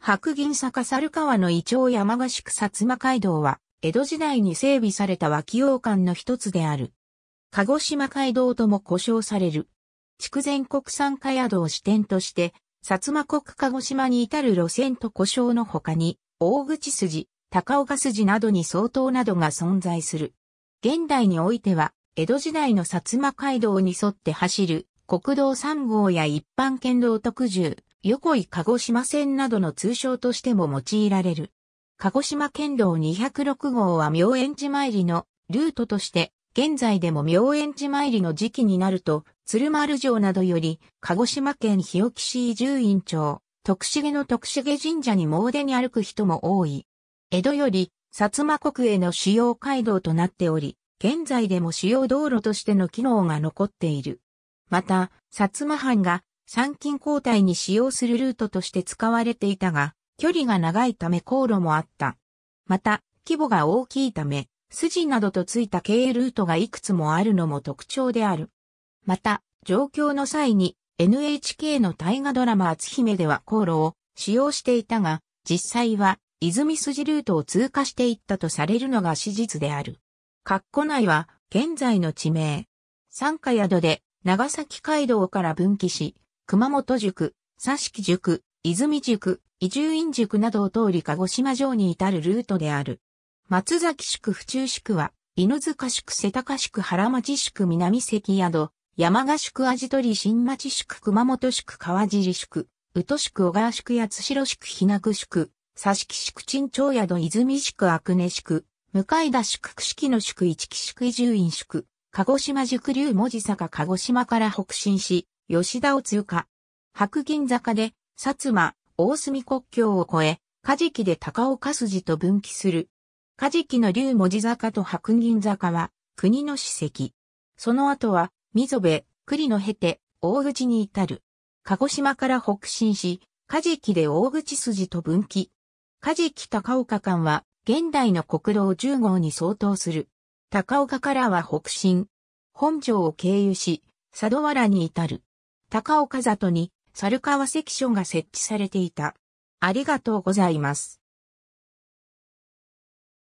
白銀坂猿川の伊調山ヶ宿薩摩街道は、江戸時代に整備された脇王館の一つである。鹿児島街道とも呼称される。筑前国産家宿を支点として、薩摩国鹿児島に至る路線と呼称の他に、大口筋、高岡筋などに相当などが存在する。現代においては、江戸時代の薩摩街道に沿って走る国道3号や一般県道特急、横井鹿児島線などの通称としても用いられる。鹿児島県道206号は明園寺参りのルートとして、現在でも明園寺参りの時期になると、鶴丸城などより、鹿児島県日置市伊集院町、徳重の徳重神社に詣でに歩く人も多い。江戸より、薩摩国への主要街道となっており、現在でも主要道路としての機能が残っている。また、薩摩藩が参勤交代に使用するルートとして使われていたが、距離が長いため航路もあった。また、規模が大きいため、筋などとついた経営ルートがいくつもあるのも特徴である。また、状況の際に NHK の大河ドラマ厚姫では航路を使用していたが、実際は泉筋ルートを通過していったとされるのが史実である。括弧内は現在の地名。三家宿で長崎街道から分岐し、熊本塾、佐敷塾、泉塾、伊集院塾などを通り鹿児島城に至るルートである。松崎宿府中宿は、犬塚宿世高宿原町宿南関宿、山賀宿味取新町宿熊本宿川尻宿、宇都宿小川宿八代宿日名区宿、佐敷宿陳町宿泉宿阿久根宿、向田宿久式の宿一木宿伊集院宿、鹿児島宿流文字坂鹿児島から北進し、吉田を通過。白銀坂で、薩摩、大隅国境を越え、カジキで高岡筋と分岐する。カジキの竜文字坂と白銀坂は、国の史跡。その後は、溝部、栗の経て、大口に至る。鹿児島から北進し、カジキで大口筋と分岐。カジキ高岡間は、現代の国道10号に相当する。高岡からは北進。本城を経由し、佐渡原に至る。高岡里に、猿川関所が設置されていた。ありがとうございます。